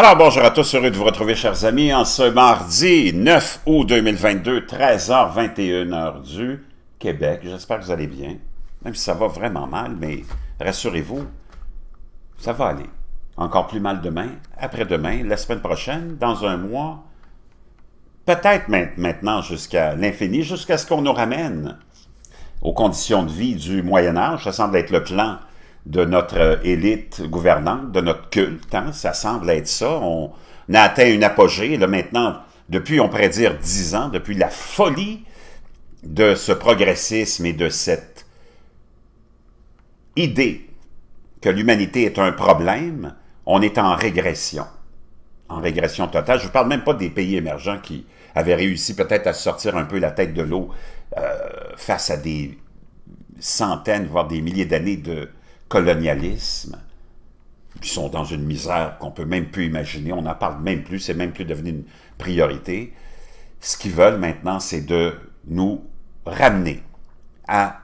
Alors, bonjour à tous, heureux de vous retrouver, chers amis, en ce mardi 9 août 2022, 13h21 heure du Québec. J'espère que vous allez bien, même si ça va vraiment mal, mais rassurez-vous, ça va aller. Encore plus mal demain, après-demain, la semaine prochaine, dans un mois, peut-être maintenant jusqu'à l'infini, jusqu'à ce qu'on nous ramène aux conditions de vie du Moyen Âge. Ça semble être le plan de notre euh, élite gouvernante, de notre culte. Hein. Ça semble être ça. On, a atteint une apogée. Là, maintenant, depuis, on pourrait dire, dix ans, depuis la folie de ce progressisme et de cette idée que l'humanité est un problème, on est en régression. En régression totale. Je ne vous parle même pas des pays émergents qui avaient réussi peut-être à sortir un peu la tête de l'eau euh, face à des centaines, voire des milliers d'années de colonialisme, qui sont dans une misère qu'on peut même plus imaginer, on n'en parle même plus, c'est même plus devenu une priorité. Ce qu'ils veulent maintenant, c'est de nous ramener à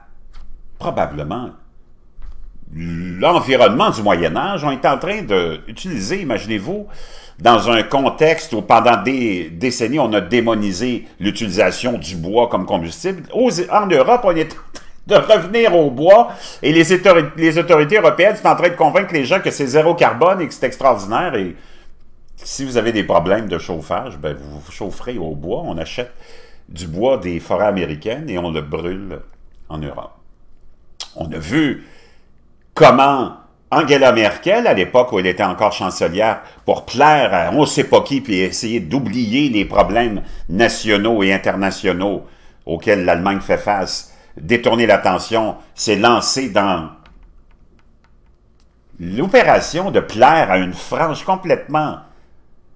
probablement l'environnement du Moyen Âge. On est en train d'utiliser, imaginez-vous, dans un contexte où pendant des décennies, on a démonisé l'utilisation du bois comme combustible. en Europe, on est en train de revenir au bois. Et les, autorités européennes sont en train de convaincre les gens que c'est zéro carbone et que c'est extraordinaire. Et si vous avez des problèmes de chauffage, ben, vous vous chaufferez au bois. On achète du bois des forêts américaines et on le brûle en Europe. On a vu comment Angela Merkel, à l'époque où elle était encore chancelière, pour plaire à on ne sait pas qui, puis essayer d'oublier les problèmes nationaux et internationaux auxquels l'Allemagne fait face, détourner l'attention, s'est lancé dans l'opération de plaire à une frange complètement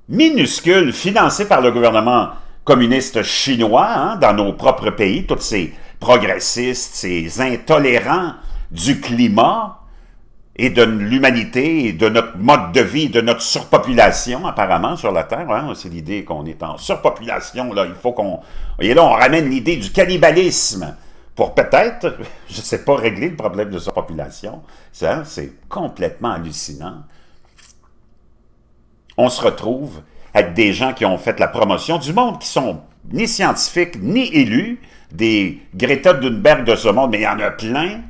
minuscule, financée par le gouvernement communiste chinois hein, dans nos propres pays, tous ces progressistes, ces intolérants du climat et de l'humanité de notre mode de vie, de notre surpopulation apparemment sur la Terre. C'est l'idée qu'on est en surpopulation, là, il faut qu'on... Et là, on ramène l'idée du cannibalisme pour peut-être, je ne sais pas, régler le problème de sa population. Hein, c'est complètement hallucinant. On se retrouve avec des gens qui ont fait la promotion du monde, qui sont ni scientifiques, ni élus, des Greta Thunberg de ce monde, mais il y en a plein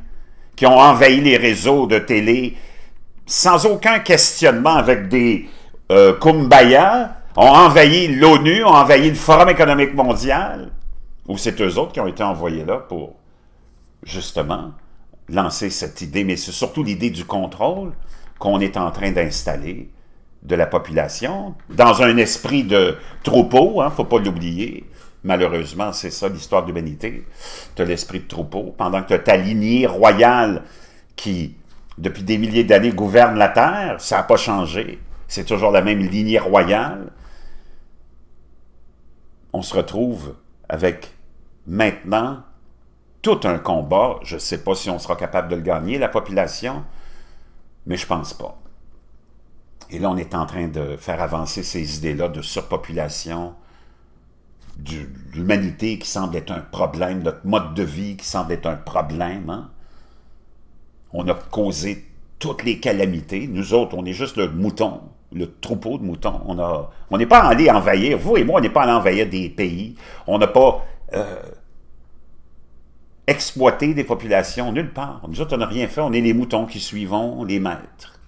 qui ont envahi les réseaux de télé sans aucun questionnement avec des euh, kumbaya, ont envahi l'ONU, ont envahi le Forum économique mondial, ou c'est eux autres qui ont été envoyés là pour justement, lancer cette idée, mais c'est surtout l'idée du contrôle qu'on est en train d'installer de la population dans un esprit de troupeau, hein, faut pas l'oublier. Malheureusement, c'est ça l'histoire de l'humanité. Tu l'esprit de troupeau, pendant que tu as ta lignée royale qui, depuis des milliers d'années, gouverne la Terre, ça n'a pas changé. C'est toujours la même lignée royale. On se retrouve avec maintenant tout un combat. Je ne sais pas si on sera capable de le gagner, la population, mais je pense pas. Et là, on est en train de faire avancer ces idées-là de surpopulation, de l'humanité qui semble être un problème, notre mode de vie qui semble être un problème. Hein. On a causé toutes les calamités. Nous autres, on est juste le mouton, le troupeau de moutons. On n'est on pas allé envahir, vous et moi, on n'est pas allé envahir des pays. On n'a pas... Euh, exploiter des populations nulle part. Nous autres, on n'a rien fait, on est les moutons qui suivons les maîtres,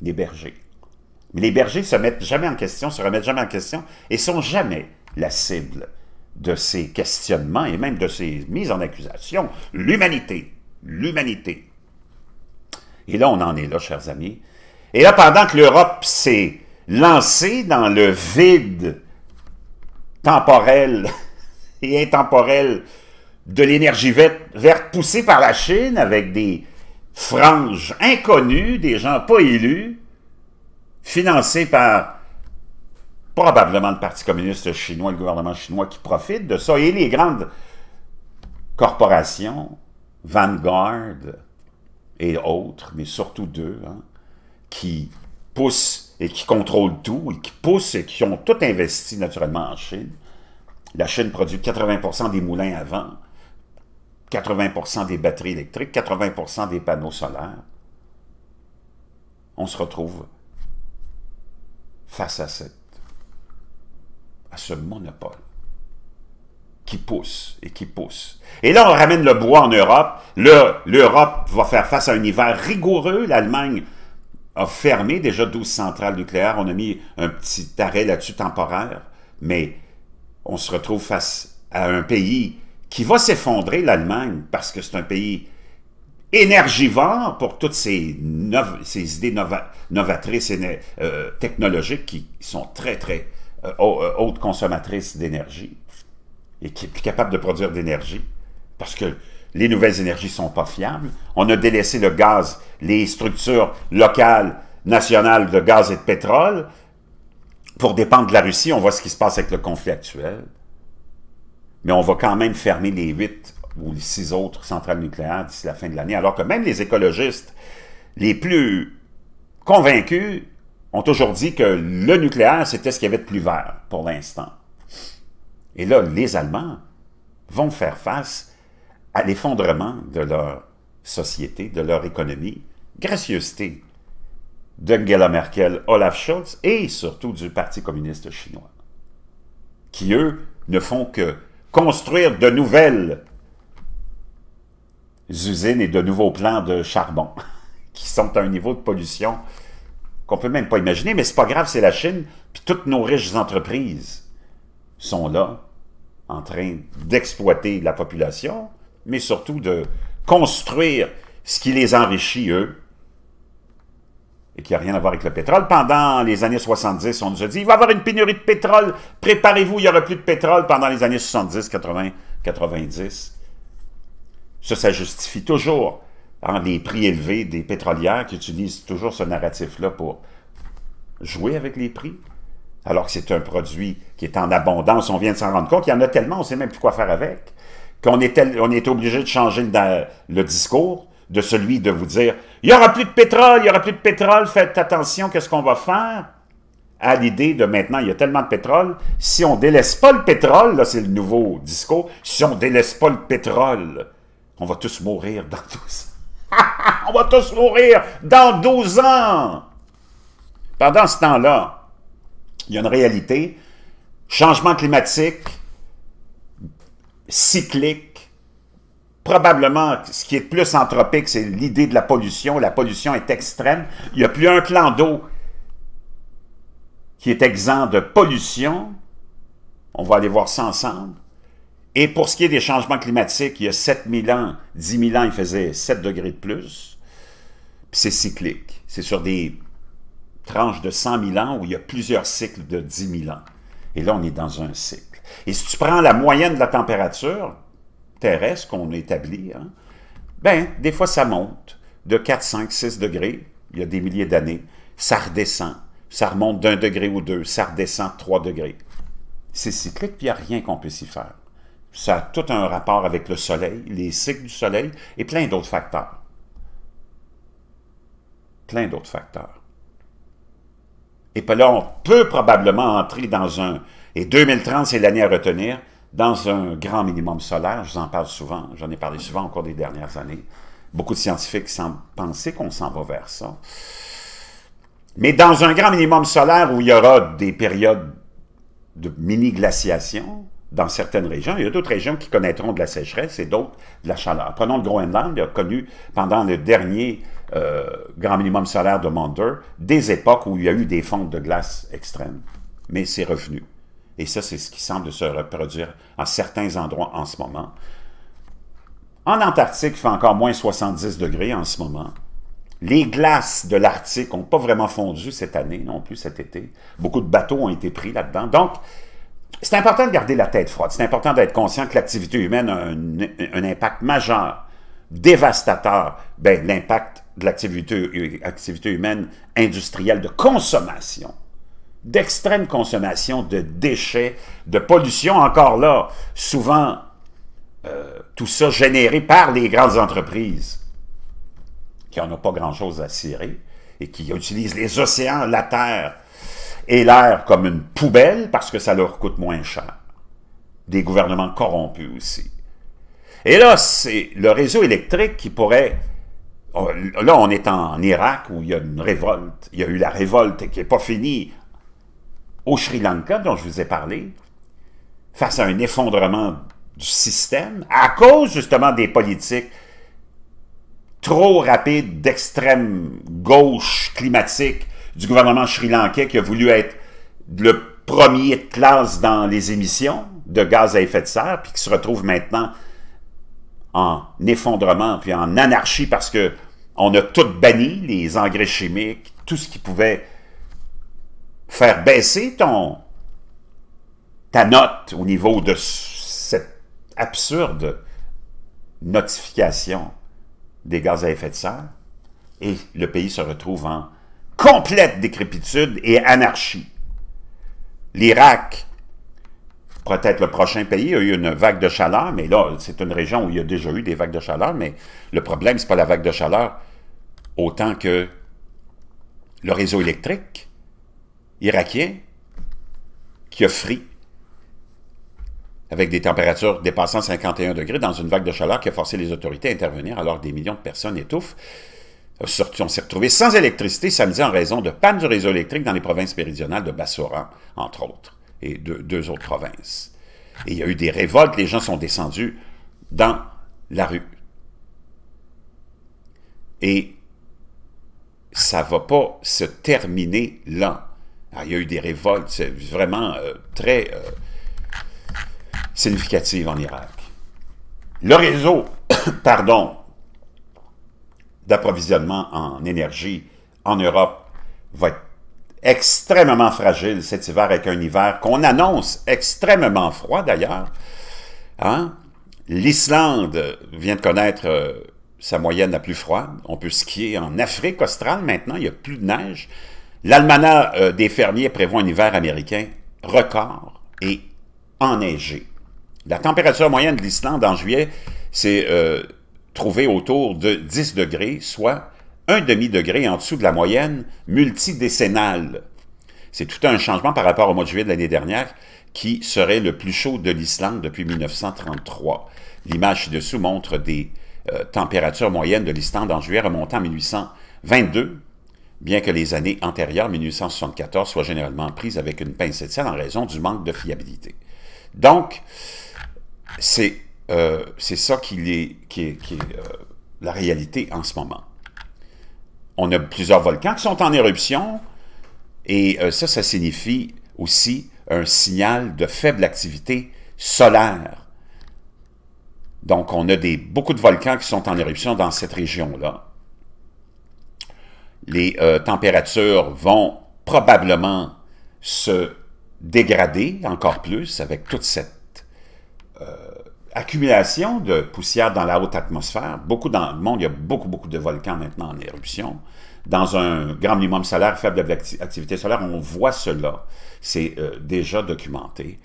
les bergers. Mais les bergers se mettent jamais en question, se remettent jamais en question et sont jamais la cible de ces questionnements et même de ces mises en accusation. L'humanité, l'humanité. Et là, on en est là, chers amis. Et là, pendant que l'Europe s'est lancée dans le vide temporel et intemporel de l'énergie verte poussée par la Chine avec des franges inconnues, des gens pas élus, financés par probablement le Parti communiste chinois, le gouvernement chinois qui profite de ça, et les grandes corporations, Vanguard et autres, mais surtout deux, hein, qui poussent et qui contrôlent tout, et qui poussent et qui ont tout investi naturellement en Chine. La Chine produit 80% des moulins à vent. 80 des batteries électriques, 80 des panneaux solaires, on se retrouve face à, cette, à ce monopole qui pousse et qui pousse. Et là, on ramène le bois en Europe. L'Europe va faire face à un hiver rigoureux. L'Allemagne a fermé déjà 12 centrales nucléaires. On a mis un petit arrêt là-dessus temporaire. Mais on se retrouve face à un pays qui va s'effondrer, l'Allemagne, parce que c'est un pays énergivore pour toutes ces, ces idées novatrices et euh, technologiques qui sont très, très euh, euh, hautes consommatrices d'énergie et qui est plus capable de produire d'énergie parce que les nouvelles énergies sont pas fiables. On a délaissé le gaz, les structures locales, nationales de gaz et de pétrole pour dépendre de la Russie. On voit ce qui se passe avec le conflit actuel mais on va quand même fermer les huit ou les six autres centrales nucléaires d'ici la fin de l'année, alors que même les écologistes les plus convaincus ont toujours dit que le nucléaire, c'était ce qu'il y avait de plus vert pour l'instant. Et là, les Allemands vont faire face à l'effondrement de leur société, de leur économie, gracieuseté Angela Merkel, Olaf Scholz et surtout du Parti communiste chinois, qui, eux, ne font que construire de nouvelles usines et de nouveaux plans de charbon qui sont à un niveau de pollution qu'on peut même pas imaginer, mais c'est pas grave, c'est la Chine, puis toutes nos riches entreprises sont là en train d'exploiter la population, mais surtout de construire ce qui les enrichit, eux, et qui n'a rien à voir avec le pétrole. Pendant les années 70, on nous a dit, il va y avoir une pénurie de pétrole, préparez-vous, il n'y aura plus de pétrole pendant les années 70, 80, 90. Ça, ça justifie toujours hein, les prix élevés des pétrolières qui utilisent toujours ce narratif-là pour jouer avec les prix, alors que c'est un produit qui est en abondance, on vient de s'en rendre compte, il y en a tellement, on ne sait même plus quoi faire avec, qu'on est, est obligé de changer le discours, de celui de vous dire « Il n'y aura plus de pétrole, il n'y aura plus de pétrole, faites attention, qu'est-ce qu'on va faire? » à l'idée de maintenant, il y a tellement de pétrole, si on délaisse pas le pétrole, là c'est le nouveau disco si on délaisse pas le pétrole, on va tous mourir dans 12 ans. on va tous mourir dans 12 ans! Pendant ce temps-là, il y a une réalité, changement climatique, cyclique, probablement, ce qui est plus anthropique, c'est l'idée de la pollution. La pollution est extrême. Il n'y a plus un clan d'eau qui est exempt de pollution. On va aller voir ça ensemble. Et pour ce qui est des changements climatiques, il y a 7000 ans, 10 000 ans, il faisait 7 degrés de plus. C'est cyclique. C'est sur des tranches de 100 000 ans où il y a plusieurs cycles de 10 000 ans. Et là, on est dans un cycle. Et si tu prends la moyenne de la température, terrestre qu'on établit, hein, ben, des fois, ça monte de 4, 5, 6 degrés, il y a des milliers d'années, ça redescend, ça remonte d'un degré ou deux, ça redescend de 3 degrés. C'est cyclique, puis il n'y a rien qu'on puisse y faire. Ça a tout un rapport avec le soleil, les cycles du soleil et plein d'autres facteurs. Plein d'autres facteurs. Et puis là, on peut probablement entrer dans un... Et 2030, c'est l'année à retenir dans un grand minimum solaire, je vous en parle souvent, j'en ai parlé souvent au cours des dernières années, beaucoup de scientifiques semblent penser qu'on s'en va vers ça. Mais dans un grand minimum solaire où il y aura des périodes de mini-glaciation dans certaines régions, il y a d'autres régions qui connaîtront de la sécheresse et d'autres de la chaleur. Prenons le Groenland, il a connu pendant le dernier euh, grand minimum solaire de Maunder des époques où il y a eu des fontes de glace extrêmes, mais c'est revenu. Et ça, c'est ce qui semble se reproduire en certains endroits en ce moment. En Antarctique, il fait encore moins 70 degrés en ce moment. Les glaces de l'Arctique n'ont pas vraiment fondu cette année non plus, cet été. Beaucoup de bateaux ont été pris là-dedans. Donc, c'est important de garder la tête froide. C'est important d'être conscient que l'activité humaine a un, impact majeur, dévastateur. Ben, l'impact de l'activité humaine industrielle de consommation d'extrême consommation de déchets, de pollution, encore là, souvent euh, tout ça généré par les grandes entreprises qui n'en ont pas grand-chose à cirer et qui utilisent les océans, la terre et l'air comme une poubelle parce que ça leur coûte moins cher. Des gouvernements corrompus aussi. Et là, c'est le réseau électrique qui pourrait... Oh, là, on est en Irak où il y a une révolte. Il y a eu la révolte qui n'est pas finie au Sri Lanka, dont je vous ai parlé, face à un effondrement du système, à cause justement des politiques trop rapides d'extrême gauche climatique du gouvernement sri-lankais qui a voulu être le premier de classe dans les émissions de gaz à effet de serre, puis qui se retrouve maintenant en effondrement, puis en anarchie parce que on a tout banni les engrais chimiques, tout ce qui pouvait faire baisser ton, ta note au niveau de cette absurde notification des gaz à effet de serre et le pays se retrouve en complète décrépitude et anarchie. L'Irak peut être le prochain pays, a eu une vague de chaleur, mais là, c'est une région où il y a déjà eu des vagues de chaleur, mais le problème, c'est pas la vague de chaleur autant que le réseau électrique irakien qui a fri avec des températures dépassant 51 degrés dans une vague de chaleur qui a forcé les autorités à intervenir alors que des millions de personnes étouffent. Euh, on s'est retrouvé sans électricité samedi en raison de panne du réseau électrique dans les provinces méridionales de Bassora entre autres, et de, deux autres provinces. Et il y a eu des révoltes, les gens sont descendus dans la rue. Et ça ne va pas se terminer là. Ah, il y a eu des révoltes, vraiment euh, très euh, significatives en Irak. Le réseau, pardon, d'approvisionnement en énergie en Europe va être extrêmement fragile cet hiver avec un hiver qu'on annonce extrêmement froid d'ailleurs. Hein? L'Islande vient de connaître euh, sa moyenne la plus froide. On peut skier en Afrique australe maintenant, il n'y a plus de neige. L'almanach euh, des fermiers prévoit un hiver américain record et enneigé. La température moyenne de l'Islande en juillet s'est euh, trouvée autour de 10 degrés, soit un demi-degré en dessous de la moyenne multidécennale. C'est tout un changement par rapport au mois de juillet de l'année dernière qui serait le plus chaud de l'Islande depuis 1933. L'image ci-dessous montre des euh, températures moyennes de l'Islande en juillet remontant à 1822, bien que les années antérieures 1974, soient généralement prises avec une pincée de sel en raison du manque de fiabilité. Donc, c'est euh, ça qui est, est, euh, la réalité en ce moment. On a plusieurs volcans qui sont en éruption, et euh, ça, ça signifie aussi un signal de faible activité solaire. Donc, on a des, beaucoup de volcans qui sont en éruption dans cette région-là les euh, températures vont probablement se dégrader encore plus avec toute cette euh, accumulation de poussière dans la haute atmosphère. Beaucoup dans le monde, il y a beaucoup, beaucoup de volcans maintenant en éruption. Dans un grand minimum solaire, faible activité solaire, on voit cela. C'est euh, déjà documenté.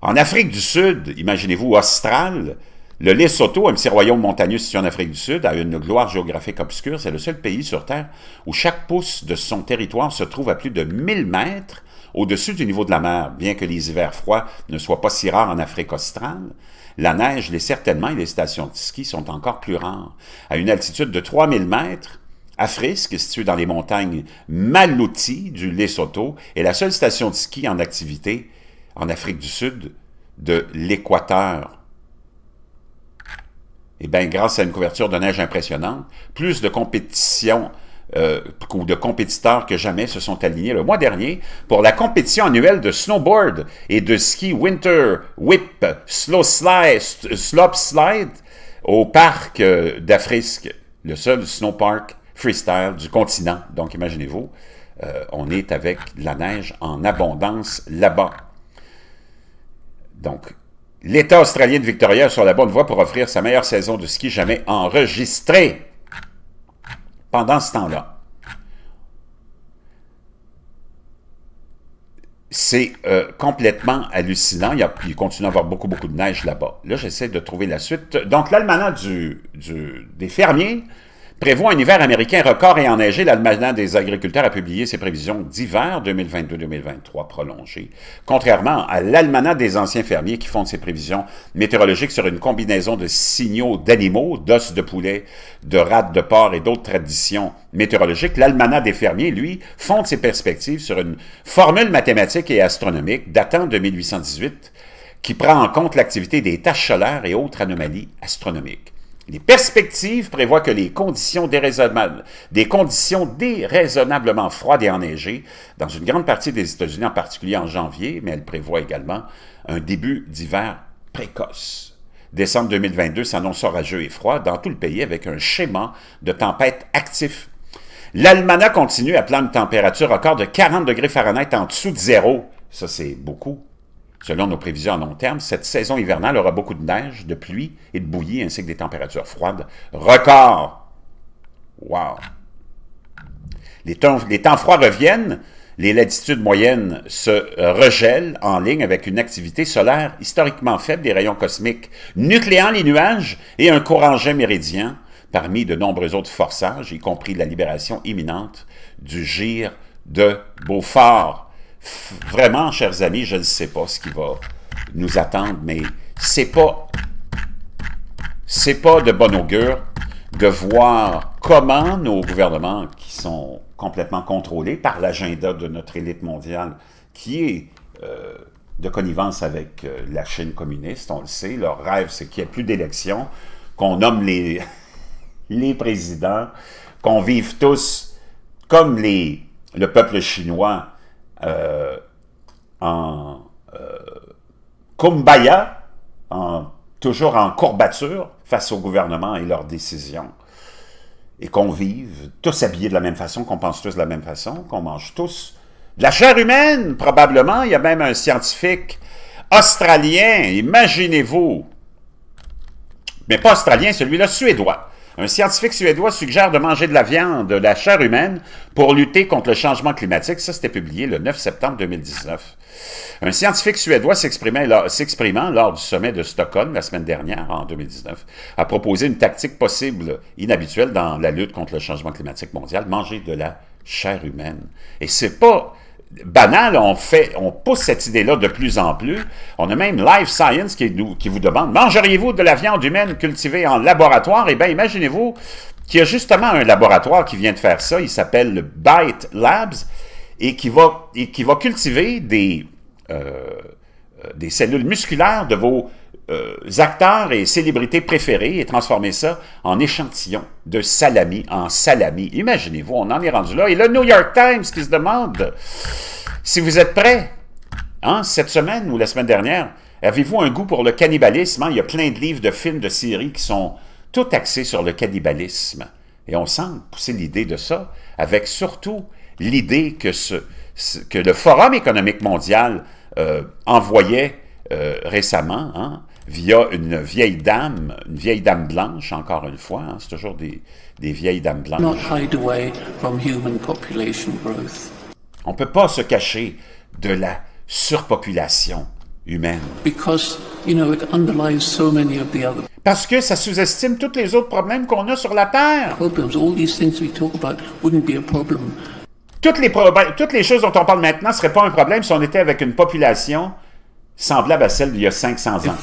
En Afrique du Sud, imaginez-vous, Austral, le Lesotho, un petit royaume montagneux situé en Afrique du Sud, a une gloire géographique obscure. C'est le seul pays sur Terre où chaque pouce de son territoire se trouve à plus de 1000 mètres au-dessus du niveau de la mer. Bien que les hivers froids ne soient pas si rares en Afrique australe, la neige l'est certainement et les stations de ski sont encore plus rares. À une altitude de 3000 mètres, est situé dans les montagnes malouties du Lesotho, est la seule station de ski en activité en Afrique du Sud de l'équateur eh bien, grâce à une couverture de neige impressionnante, plus de compétitions euh, ou de compétiteurs que jamais se sont alignés le mois dernier pour la compétition annuelle de snowboard et de ski winter whip slow slide, slope slide au parc euh, d'Afrisk, le seul snow park freestyle du continent. Donc imaginez-vous, euh, on est avec de la neige en abondance là-bas. Donc L'État australien de Victoria est sur la bonne voie pour offrir sa meilleure saison de ski jamais enregistrée pendant ce temps-là. C'est euh, complètement hallucinant. Il, a, continue à avoir beaucoup, beaucoup de neige là-bas. Là, j'essaie de trouver la suite. Donc, l'almanach des fermiers prévoit un hiver américain record et enneigé. L'Almanach des agriculteurs a publié ses prévisions d'hiver 2022-2023 prolongées, contrairement à l'Almanach des anciens fermiers qui fonde ses prévisions météorologiques sur une combinaison de signaux d'animaux, d'os de poulet, de rats de porc et d'autres traditions météorologiques. L'Almanach des fermiers, lui, fonde ses perspectives sur une formule mathématique et astronomique datant de 1818 qui prend en compte l'activité des taches solaires et autres anomalies astronomiques. Les perspectives prévoient que les conditions déraisonnables, des conditions déraisonnablement froides et enneigées dans une grande partie des États-Unis, en particulier en janvier, mais elles prévoient également un début d'hiver précoce. Décembre 2022 s'annonce orageux et froid dans tout le pays avec un schéma de tempête actif. L'Almana continue à plan de température record de 40 degrés Fahrenheit en dessous de zéro. Ça, c'est beaucoup. Selon nos prévisions à long terme, cette saison hivernale aura beaucoup de neige, de pluie et de bouillie, ainsi que des températures froides. Record! Wow! Les temps, froids reviennent, les latitudes moyennes se regèlent en ligne avec une activité solaire historiquement faible des rayons cosmiques, nucléant les nuages et un courant jet méridien, parmi de nombreux autres forçages, y compris la libération imminente du gire de Beaufort. Vraiment, chers amis, je ne sais pas ce qui va nous attendre, mais c'est pas c'est pas de bon augure de voir comment nos gouvernements, qui sont complètement contrôlés par l'agenda de notre élite mondiale, qui est euh, de connivence avec euh, la Chine communiste, on le sait, leur rêve, c'est qu'il n'y ait plus d'élections, qu'on nomme les, les présidents, qu'on vive tous comme les, le peuple chinois en euh, euh, kumbaya, toujours en courbature face au gouvernement et leurs décisions, et qu'on vive tous habillés de la même façon, qu'on pense tous de la même façon, qu'on mange tous de la chair humaine, probablement. Il y a même un scientifique australien, imaginez-vous, mais pas australien, celui-là suédois, un scientifique suédois suggère de manger de la viande, de la chair humaine, pour lutter contre le changement climatique. Ça, c'était publié le 9 septembre 2019. Un scientifique suédois s'exprimant lors du sommet de Stockholm la semaine dernière, en 2019, a proposé une tactique possible, inhabituelle dans la lutte contre le changement climatique mondial, manger de la chair humaine. Et c'est pas banal, on fait, on pousse cette idée-là de plus en plus. On a même Life Science qui, qui vous demande mangeriez-vous de la viande humaine cultivée en laboratoire Eh bien, imaginez-vous qu'il y a justement un laboratoire qui vient de faire ça. Il s'appelle le Bite Labs et qui va, qui va cultiver des, euh, euh, des cellules musculaires de vos euh, acteurs et célébrités préférés et transformer ça en échantillon de salami en salami. Imaginez-vous, on en est rendu là. Et le New York Times qui se demande si vous êtes prêts, hein, cette semaine ou la semaine dernière, avez-vous un goût pour le cannibalisme? Hein? Il y a plein de livres, de films, de séries qui sont tout axés sur le cannibalisme. Et on semble pousser l'idée de ça, avec surtout l'idée que, ce, que le Forum économique mondial euh, envoyait euh, récemment, hein, via une vieille dame, une vieille dame blanche, encore une fois, hein, c'est toujours des, vieilles dames blanches. On ne peut pas se cacher de la surpopulation humaine. Parce que ça sous-estime tous les autres problèmes qu'on a sur la Terre. Toutes les, toutes les choses dont on parle maintenant ne seraient pas un problème si on était avec une population semblable à celle d'il y a 500 ans.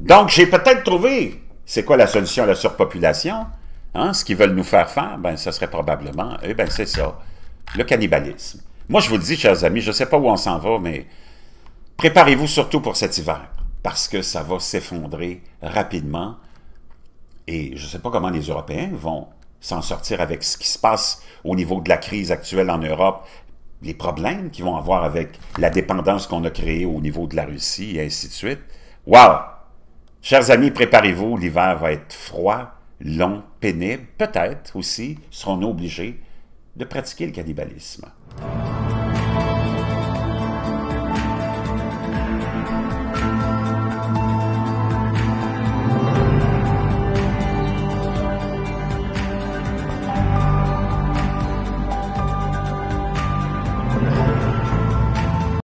Donc, j'ai peut-être trouvé c'est quoi la solution à la surpopulation. Hein, ce qu'ils veulent nous faire faire, ben, ce serait probablement, eh ben, c'est ça, le cannibalisme. Moi, je vous le dis, chers amis, je ne sais pas où on s'en va, mais préparez-vous surtout pour cet hiver, parce que ça va s'effondrer rapidement. Et je ne sais pas comment les Européens vont s'en sortir avec ce qui se passe au niveau de la crise actuelle en Europe, les problèmes qu'ils vont avoir avec la dépendance qu'on a créée au niveau de la Russie et ainsi de suite. Wow! Chers amis, préparez-vous, l'hiver va être froid, long, pénible. Peut-être aussi serons-nous obligés de pratiquer le cannibalisme.